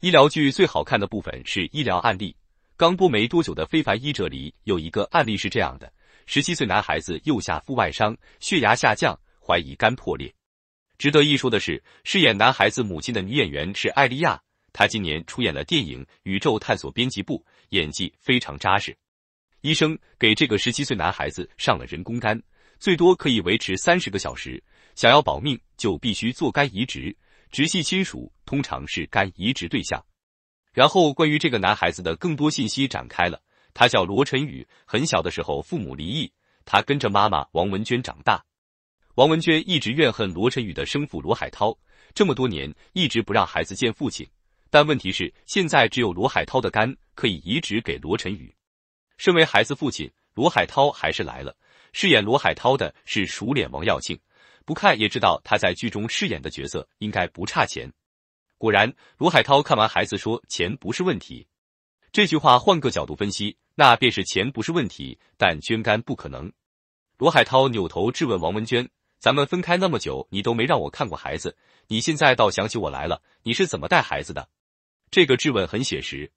医疗剧最好看的部分是医疗案例。刚播没多久的《非凡医者》里有一个案例是这样的：十七岁男孩子右下腹外伤，血压下降，怀疑肝破裂。值得一说的是，饰演男孩子母亲的女演员是艾莉亚，她今年出演了电影《宇宙探索编辑部》，演技非常扎实。医生给这个十七岁男孩子上了人工肝，最多可以维持三十个小时，想要保命就必须做肝移植。直系亲属通常是肝移植对象。然后关于这个男孩子的更多信息展开了。他叫罗晨宇，很小的时候父母离异，他跟着妈妈王文娟长大。王文娟一直怨恨罗晨宇的生父罗海涛，这么多年一直不让孩子见父亲。但问题是，现在只有罗海涛的肝可以移植给罗晨宇。身为孩子父亲，罗海涛还是来了。饰演罗海涛的是熟脸王耀庆。不看也知道他在剧中饰演的角色应该不差钱。果然，罗海涛看完孩子说：“钱不是问题。”这句话换个角度分析，那便是钱不是问题，但捐肝不可能。罗海涛扭头质问王文娟：“咱们分开那么久，你都没让我看过孩子，你现在倒想起我来了？你是怎么带孩子的？”这个质问很写实，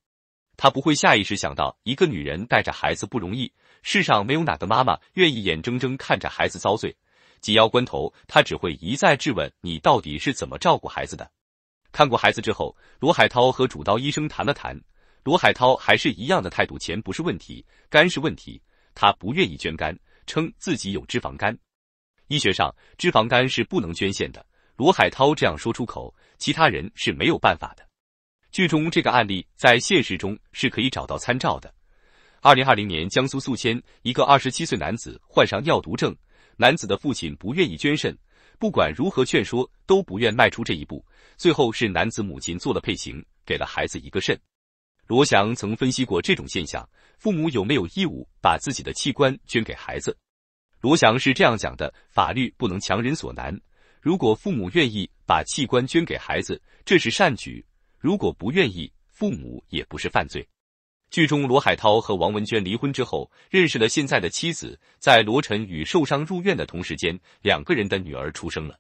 他不会下意识想到一个女人带着孩子不容易，世上没有哪个妈妈愿意眼睁睁看着孩子遭罪。紧要关头，他只会一再质问你到底是怎么照顾孩子的。看过孩子之后，罗海涛和主刀医生谈了谈，罗海涛还是一样的态度，钱不是问题，肝是问题，他不愿意捐肝，称自己有脂肪肝。医学上，脂肪肝是不能捐献的。罗海涛这样说出口，其他人是没有办法的。剧中这个案例在现实中是可以找到参照的。二零二零年，江苏宿迁，一个二十七岁男子患上尿毒症。男子的父亲不愿意捐肾，不管如何劝说，都不愿迈出这一步。最后是男子母亲做了配型，给了孩子一个肾。罗翔曾分析过这种现象：父母有没有义务把自己的器官捐给孩子？罗翔是这样讲的：法律不能强人所难。如果父母愿意把器官捐给孩子，这是善举；如果不愿意，父母也不是犯罪。剧中，罗海涛和王文娟离婚之后，认识了现在的妻子。在罗晨与受伤入院的同时间，两个人的女儿出生了。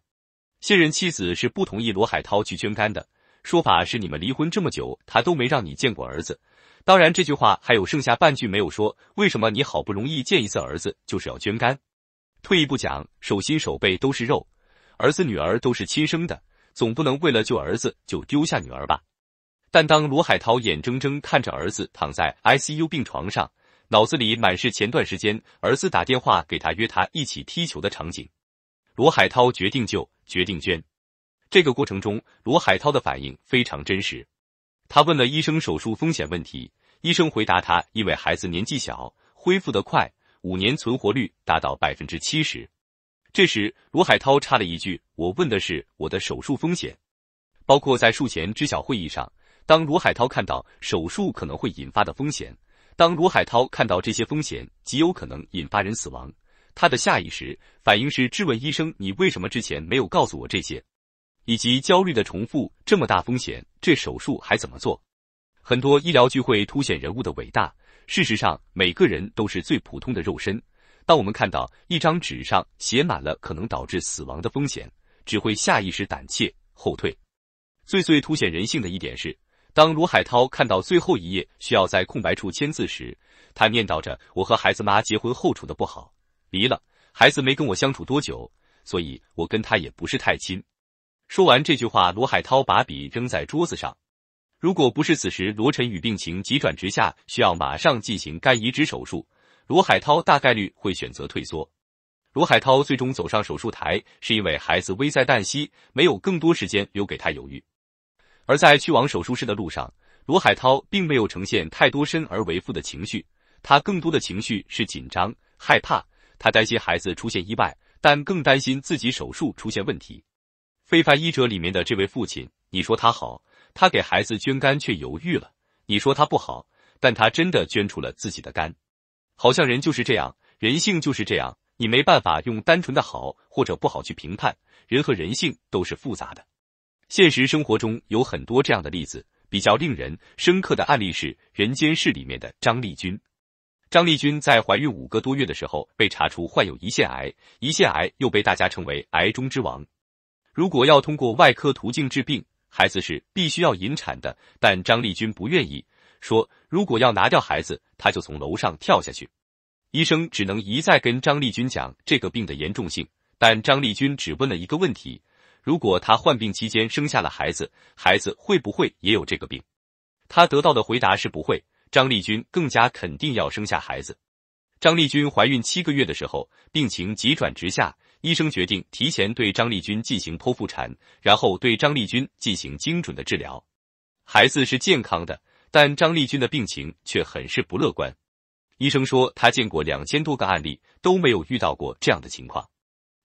现任妻子是不同意罗海涛去捐肝的，说法是你们离婚这么久，他都没让你见过儿子。当然，这句话还有剩下半句没有说，为什么你好不容易见一次儿子，就是要捐肝？退一步讲，手心手背都是肉，儿子女儿都是亲生的，总不能为了救儿子就丢下女儿吧？但当罗海涛眼睁睁看着儿子躺在 ICU 病床上，脑子里满是前段时间儿子打电话给他约他一起踢球的场景，罗海涛决定救，决定捐。这个过程中，罗海涛的反应非常真实。他问了医生手术风险问题，医生回答他，因为孩子年纪小，恢复的快，五年存活率达到百分之七十。这时，罗海涛插了一句：“我问的是我的手术风险，包括在术前知晓会议上。”当罗海涛看到手术可能会引发的风险，当罗海涛看到这些风险极有可能引发人死亡，他的下意识反应是质问医生：“你为什么之前没有告诉我这些？”以及焦虑的重复：“这么大风险，这手术还怎么做？”很多医疗聚会凸显人物的伟大，事实上，每个人都是最普通的肉身。当我们看到一张纸上写满了可能导致死亡的风险，只会下意识胆怯后退。最最凸显人性的一点是。当罗海涛看到最后一页需要在空白处签字时，他念叨着：“我和孩子妈结婚后处的不好，离了孩子没跟我相处多久，所以我跟他也不是太亲。”说完这句话，罗海涛把笔扔在桌子上。如果不是此时罗晨宇病情急转直下，需要马上进行肝移植手术，罗海涛大概率会选择退缩。罗海涛最终走上手术台，是因为孩子危在旦夕，没有更多时间留给他犹豫。而在去往手术室的路上，罗海涛并没有呈现太多生而为父的情绪，他更多的情绪是紧张、害怕，他担心孩子出现意外，但更担心自己手术出现问题。《非凡医者》里面的这位父亲，你说他好，他给孩子捐肝却犹豫了；你说他不好，但他真的捐出了自己的肝。好像人就是这样，人性就是这样，你没办法用单纯的好或者不好去评判，人和人性都是复杂的。现实生活中有很多这样的例子，比较令人深刻的案例是《人间世》里面的张丽君。张丽君在怀孕五个多月的时候被查出患有胰腺癌，胰腺癌又被大家称为“癌中之王”。如果要通过外科途径治病，孩子是必须要引产的，但张丽君不愿意，说如果要拿掉孩子，她就从楼上跳下去。医生只能一再跟张丽君讲这个病的严重性，但张丽君只问了一个问题。如果她患病期间生下了孩子，孩子会不会也有这个病？他得到的回答是不会。张丽君更加肯定要生下孩子。张丽君怀孕七个月的时候，病情急转直下，医生决定提前对张丽君进行剖腹产，然后对张丽君进行精准的治疗。孩子是健康的，但张丽君的病情却很是不乐观。医生说他见过两千多个案例，都没有遇到过这样的情况。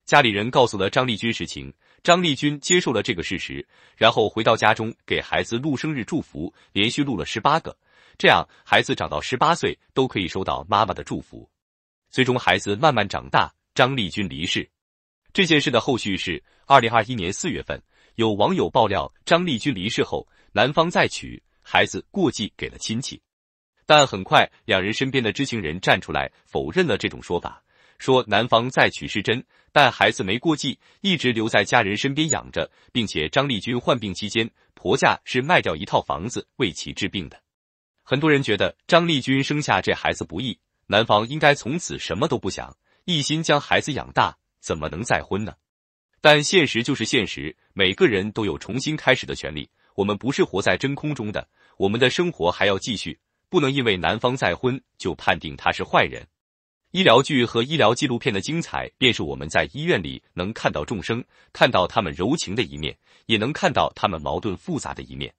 家里人告诉了张丽君实情。张丽君接受了这个事实，然后回到家中给孩子录生日祝福，连续录了十八个，这样孩子长到十八岁都可以收到妈妈的祝福。最终，孩子慢慢长大，张丽君离世。这件事的后续是，二零二一年四月份，有网友爆料张丽君离世后，男方再娶，孩子过继给了亲戚。但很快，两人身边的知情人站出来否认了这种说法。说男方再娶是真，但孩子没过继，一直留在家人身边养着，并且张丽君患病期间，婆家是卖掉一套房子为其治病的。很多人觉得张丽君生下这孩子不易，男方应该从此什么都不想，一心将孩子养大，怎么能再婚呢？但现实就是现实，每个人都有重新开始的权利。我们不是活在真空中的，我们的生活还要继续，不能因为男方再婚就判定他是坏人。医疗剧和医疗纪录片的精彩，便是我们在医院里能看到众生，看到他们柔情的一面，也能看到他们矛盾复杂的一面。